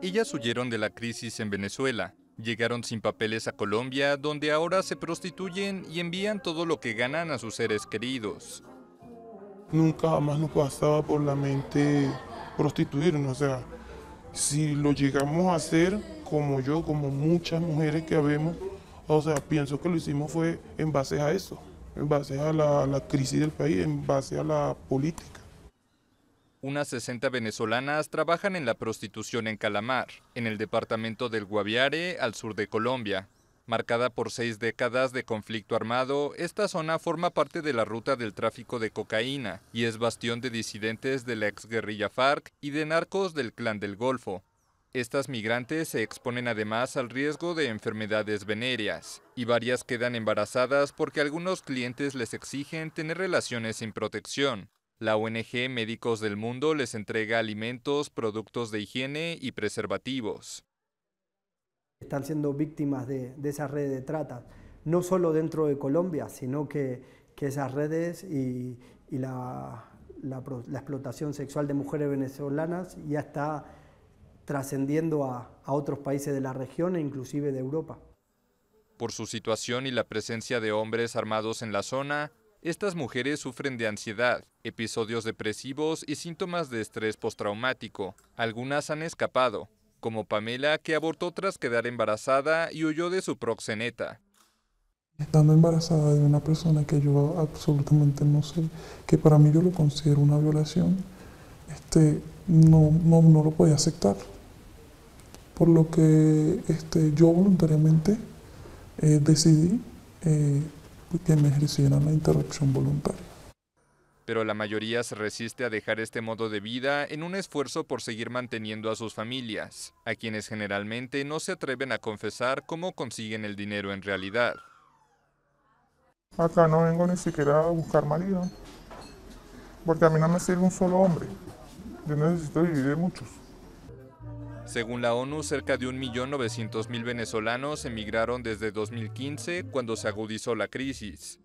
Ellas huyeron de la crisis en Venezuela, llegaron sin papeles a Colombia, donde ahora se prostituyen y envían todo lo que ganan a sus seres queridos. Nunca jamás nos pasaba por la mente prostituirnos, o sea, si lo llegamos a hacer, como yo, como muchas mujeres que habemos, o sea, pienso que lo hicimos fue en base a eso, en base a la crisis del país, en base a la política unas 60 venezolanas trabajan en la prostitución en Calamar, en el departamento del Guaviare, al sur de Colombia. Marcada por seis décadas de conflicto armado, esta zona forma parte de la ruta del tráfico de cocaína y es bastión de disidentes de la ex guerrilla FARC y de narcos del Clan del Golfo. Estas migrantes se exponen además al riesgo de enfermedades venéreas y varias quedan embarazadas porque algunos clientes les exigen tener relaciones sin protección. La ONG Médicos del Mundo les entrega alimentos, productos de higiene y preservativos. Están siendo víctimas de, de esa red de trata, no solo dentro de Colombia, sino que, esas redes y, la, explotación sexual de mujeres venezolanas ya está trascendiendo a, a otros países de la región e inclusive de Europa. Por su situación y la presencia de hombres armados en la zona, estas mujeres sufren de ansiedad, episodios depresivos y síntomas de estrés postraumático. Algunas han escapado, como Pamela, que abortó tras quedar embarazada y huyó de su proxeneta. Estando embarazada de una persona que yo absolutamente no sé, que para mí yo lo considero una violación, este, no, no, no lo podía aceptar. Por lo que este, yo voluntariamente eh, decidí eh, que me ejercieran la interrupción voluntaria. Pero la mayoría se resiste a dejar este modo de vida en un esfuerzo por seguir manteniendo a sus familias, a quienes generalmente no se atreven a confesar cómo consiguen el dinero en realidad. Acá no vengo ni siquiera a buscar marido, porque a mí no me sirve un solo hombre. Yo necesito vivir muchos. Según la ONU, cerca de 1.900.000 venezolanos emigraron desde 2015, cuando se agudizó la crisis.